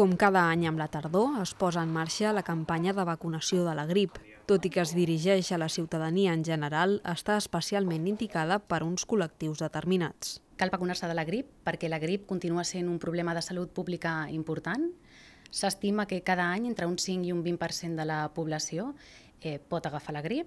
Com cada any amb la tardor, es posa en marxa la campanya de vacunació de la grip. Tot i que es dirigeix a la ciutadania en general, està especialment indicada per uns col·lectius determinats. Cal vacunar-se de la grip perquè la grip continua sent un problema de salut pública important. S'estima que cada any entre un 5 i un 20% de la població eh, pot agafar la grip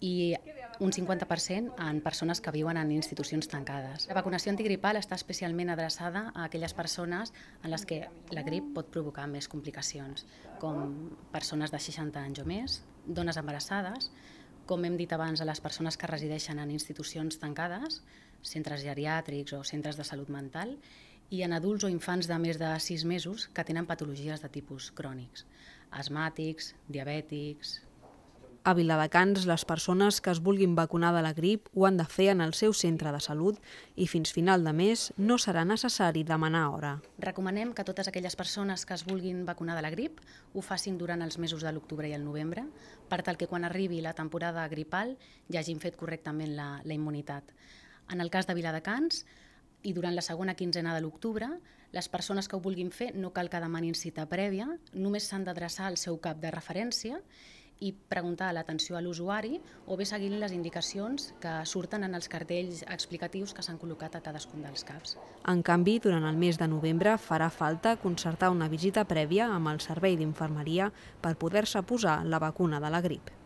i un 50% en persones que viuen en institucions tancades. La vacunació antigripal està especialment adreçada a aquelles persones en les que la grip pot provocar més complicacions, com persones de 60 anys o més, dones embarassades, com hem dit abans, a les persones que resideixen en institucions tancades, centres geriàtrics o centres de salut mental, i en adults o infants de més de 6 mesos que tenen patologies de tipus crònics, asmàtics, diabètics, a Viladecans les persones que es vulguin vacunar de la grip ho han de fer en el seu centre de salut i fins final de mes no serà necessari demanar hora. Recomanem que totes aquelles persones que es vulguin vacunar de la grip ho facin durant els mesos de l'octubre i el novembre, per tal que quan arribi la temporada gripal ja hagin fet correctament la, la immunitat. En el cas de Viladecans, i durant la segona quinzena de l'octubre, les persones que ho vulguin fer no cal que demanin cita prèvia, només s'han d'adreçar al seu cap de referència i preguntar l'atenció a l'usuari o bé seguint les indicacions que surten en els cartells explicatius que s'han col·locat a cadascun dels CAPs. En canvi, durant el mes de novembre farà falta concertar una visita prèvia amb el Servei d'Infermeria per poder-se posar la vacuna de la grip.